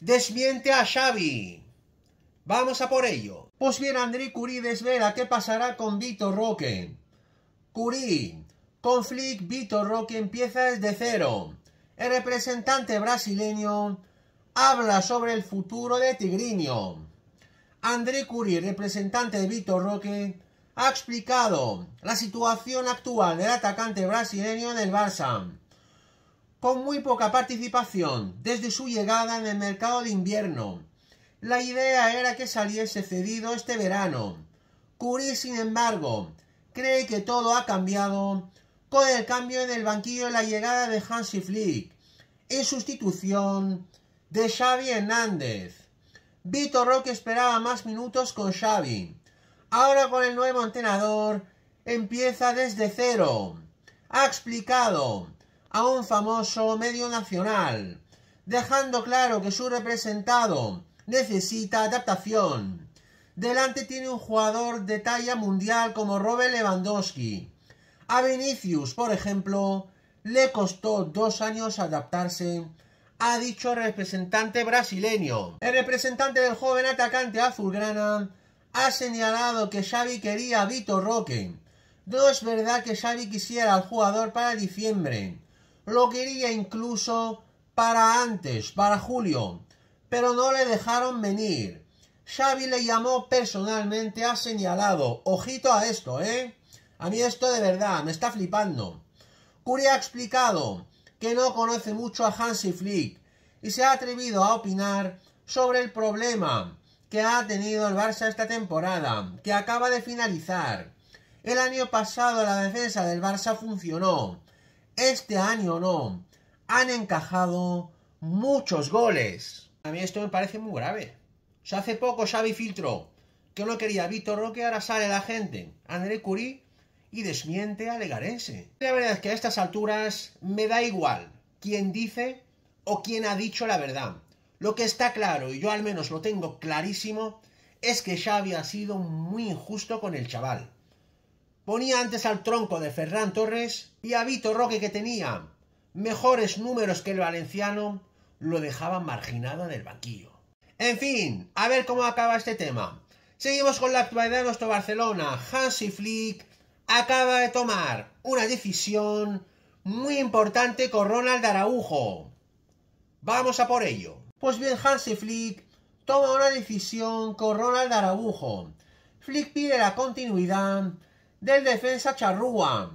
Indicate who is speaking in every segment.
Speaker 1: desmiente a Xavi. Vamos a por ello. Pues bien, André Curí desvela qué pasará con Vitor Roque. Curí, conflicto Vitor Roque empieza desde cero. El representante brasileño habla sobre el futuro de Tigrinio. André Curí, representante de Vitor Roque, ha explicado la situación actual del atacante brasileño en el Barça con muy poca participación desde su llegada en el mercado de invierno. La idea era que saliese cedido este verano. Curie, sin embargo, cree que todo ha cambiado con el cambio en el banquillo y la llegada de Hansi Flick en sustitución de Xavi Hernández. Vitor Roque esperaba más minutos con Xavi. Ahora con el nuevo entrenador empieza desde cero. Ha explicado a un famoso medio nacional, dejando claro que su representado necesita adaptación. Delante tiene un jugador de talla mundial como Robert Lewandowski. A Vinicius, por ejemplo, le costó dos años adaptarse a dicho representante brasileño. El representante del joven atacante azulgrana ha señalado que Xavi quería a Vitor Roque. No es verdad que Xavi quisiera al jugador para diciembre, lo quería incluso para antes, para julio, pero no le dejaron venir. Xavi le llamó personalmente, ha señalado, ojito a esto, ¿eh? A mí esto de verdad me está flipando. Curia ha explicado que no conoce mucho a Hansi Flick y se ha atrevido a opinar sobre el problema que ha tenido el Barça esta temporada, que acaba de finalizar. El año pasado la defensa del Barça funcionó, este año no, han encajado muchos goles. A mí esto me parece muy grave. O hace poco Xavi filtró que no quería Vitor Víctor Roque, ahora sale la gente, André Curí, y desmiente a Legarense. La verdad es que a estas alturas me da igual quién dice o quién ha dicho la verdad. Lo que está claro, y yo al menos lo tengo clarísimo, es que Xavi ha sido muy injusto con el chaval. Ponía antes al tronco de Ferran Torres y a Vito Roque que tenía mejores números que el valenciano, lo dejaba marginado en el banquillo. En fin, a ver cómo acaba este tema. Seguimos con la actualidad de nuestro Barcelona. Hansi Flick acaba de tomar una decisión muy importante con Ronald Araujo. Vamos a por ello. Pues bien, Hansi Flick toma una decisión con Ronald Araujo. Flick pide la continuidad del defensa Charrúa.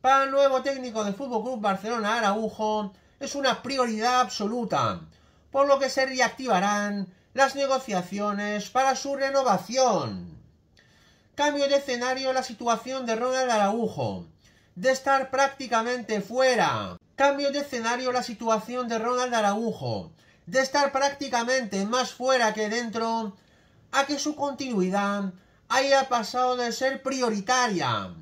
Speaker 1: Para el nuevo técnico del Fútbol Club Barcelona Araujo es una prioridad absoluta, por lo que se reactivarán las negociaciones para su renovación. Cambio de escenario la situación de Ronald Araujo, de estar prácticamente fuera. Cambio de escenario la situación de Ronald Araujo, de estar prácticamente más fuera que dentro, a que su continuidad haya pasado de ser prioritaria,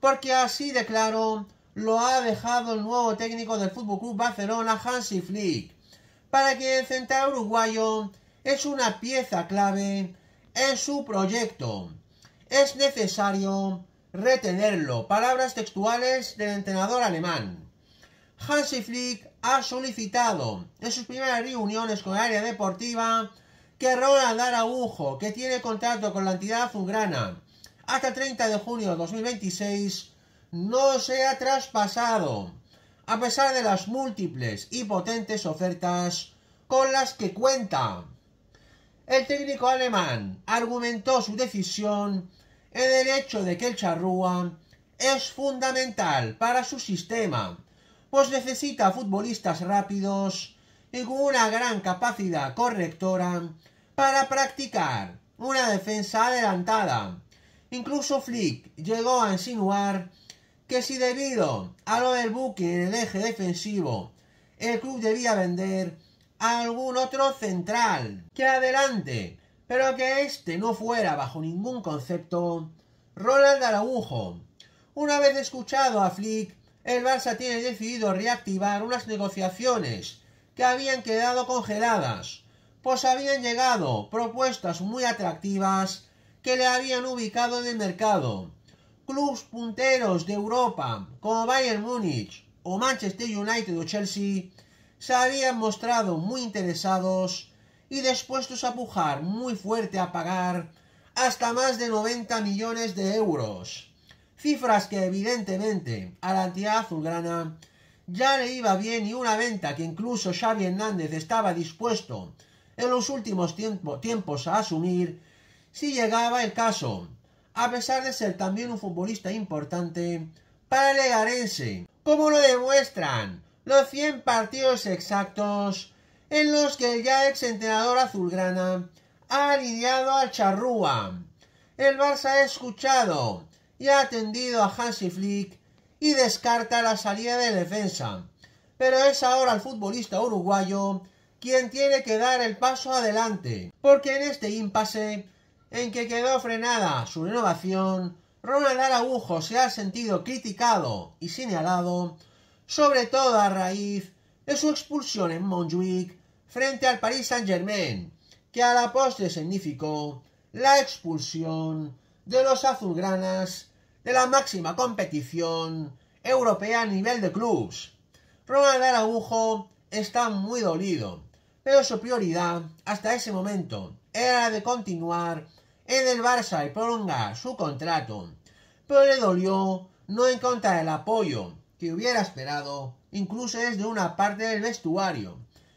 Speaker 1: porque así declaró lo ha dejado el nuevo técnico del FC Barcelona, Hansi Flick, para quien el central uruguayo es una pieza clave en su proyecto. Es necesario retenerlo. Palabras textuales del entrenador alemán. Hansi Flick ha solicitado en sus primeras reuniones con el área deportiva que dar Ujo, que tiene contrato con la entidad fungrana hasta 30 de junio de 2026, no se ha traspasado, a pesar de las múltiples y potentes ofertas con las que cuenta. El técnico alemán argumentó su decisión en el hecho de que el charrúa es fundamental para su sistema, pues necesita futbolistas rápidos y con una gran capacidad correctora para practicar una defensa adelantada. Incluso Flick llegó a insinuar que si debido a lo del buque en el eje defensivo, el club debía vender a algún otro central que adelante, pero que este no fuera bajo ningún concepto Ronald Araujo. Una vez escuchado a Flick, el Barça tiene decidido reactivar unas negociaciones que habían quedado congeladas, pues habían llegado propuestas muy atractivas que le habían ubicado en el mercado. Clubs punteros de Europa como Bayern Múnich o Manchester United o Chelsea se habían mostrado muy interesados y dispuestos a pujar muy fuerte a pagar hasta más de 90 millones de euros. Cifras que evidentemente a la entidad azulgrana ya le iba bien y una venta que incluso Xavi Hernández estaba dispuesto en los últimos tiempos a asumir si llegaba el caso, a pesar de ser también un futbolista importante para el como lo demuestran los 100 partidos exactos en los que el ya ex entrenador azulgrana ha lidiado al Charrúa. El Barça ha escuchado y ha atendido a Hansi Flick y descarta la salida de defensa. Pero es ahora el futbolista uruguayo quien tiene que dar el paso adelante, porque en este impasse en que quedó frenada su renovación, Ronald Araujo se ha sentido criticado y señalado, sobre todo a raíz de su expulsión en Montjuic frente al Paris Saint-Germain, que a la postre significó la expulsión de los azulgranas de la máxima competición europea a nivel de clubs. Ronald Araujo está muy dolido, pero su prioridad hasta ese momento era de continuar en el Barça y prolongar su contrato, pero le dolió no encontrar el apoyo que hubiera esperado incluso desde una parte del vestuario,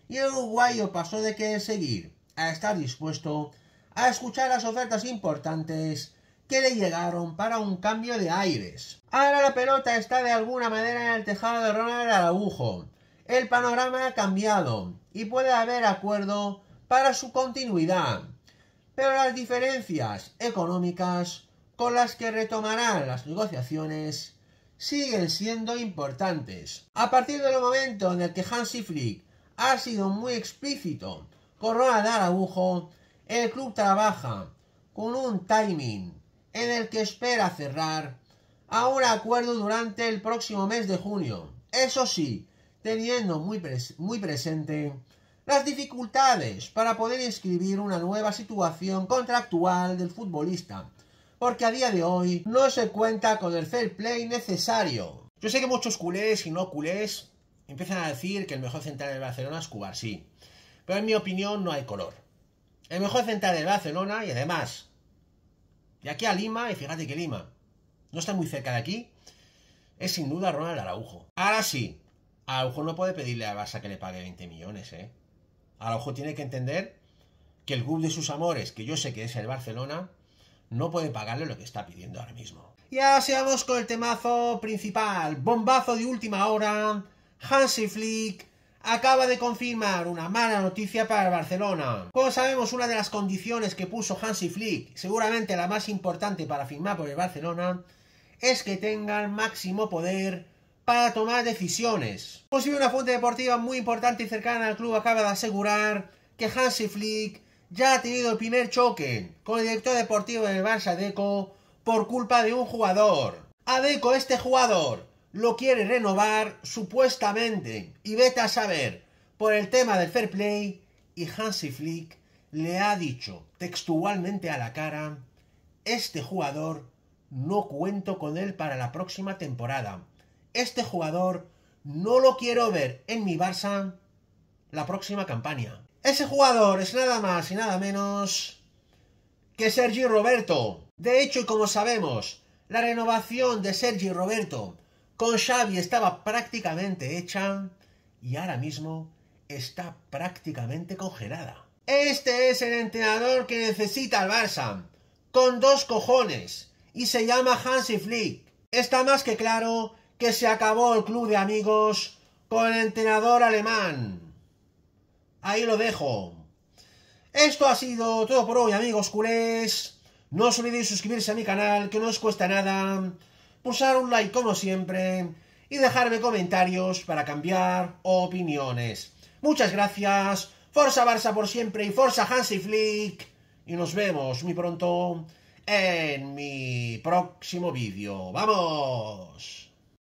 Speaker 1: y el uruguayo pasó de querer seguir a estar dispuesto a escuchar las ofertas importantes que le llegaron para un cambio de aires. Ahora la pelota está de alguna manera en el tejado de Ronald Araujo. El panorama ha cambiado y puede haber acuerdo para su continuidad. Pero las diferencias económicas con las que retomarán las negociaciones siguen siendo importantes. A partir del momento en el que Hansi Flick ha sido muy explícito con Ronald Araujo, el club trabaja con un timing en el que espera cerrar a un acuerdo durante el próximo mes de junio. Eso sí, teniendo muy, muy presente las dificultades para poder inscribir una nueva situación contractual del futbolista, porque a día de hoy no se cuenta con el fair play necesario. Yo sé que muchos culés y no culés empiezan a decir que el mejor central del Barcelona es sí. pero en mi opinión no hay color. El mejor central del Barcelona, y además de aquí a Lima, y fíjate que Lima no está muy cerca de aquí, es sin duda Ronald Araujo. Ahora sí, Araujo no puede pedirle a Barça que le pague 20 millones, ¿eh? Araujo tiene que entender que el club de sus amores, que yo sé que es el Barcelona, no puede pagarle lo que está pidiendo ahora mismo. Y ahora sigamos con el temazo principal, bombazo de última hora, Hansi Flick acaba de confirmar una mala noticia para el Barcelona. Como sabemos, una de las condiciones que puso Hansi Flick, seguramente la más importante para firmar por el Barcelona, es que tenga el máximo poder para tomar decisiones. Posible una fuente deportiva muy importante y cercana al club acaba de asegurar que Hansi Flick ya ha tenido el primer choque con el director deportivo del Barça Deco por culpa de un jugador. Deco este jugador, lo quiere renovar supuestamente y vete a saber por el tema del fair play y Hansi Flick le ha dicho textualmente a la cara este jugador no cuento con él para la próxima temporada. Este jugador no lo quiero ver en mi Barça la próxima campaña. Ese jugador es nada más y nada menos que Sergi Roberto. De hecho, y como sabemos, la renovación de Sergi Roberto con Xavi estaba prácticamente hecha y ahora mismo está prácticamente congelada. Este es el entrenador que necesita el Barça, con dos cojones, y se llama Hansi Flick. Está más que claro que se acabó el club de amigos con el entrenador alemán. Ahí lo dejo. Esto ha sido todo por hoy, amigos culés. No os olvidéis suscribirse a mi canal, que no os cuesta nada pulsar un like como siempre y dejarme comentarios para cambiar opiniones. Muchas gracias, Forza Barça por siempre y Forza Hansi Flick. Y nos vemos muy pronto en mi próximo vídeo. ¡Vamos!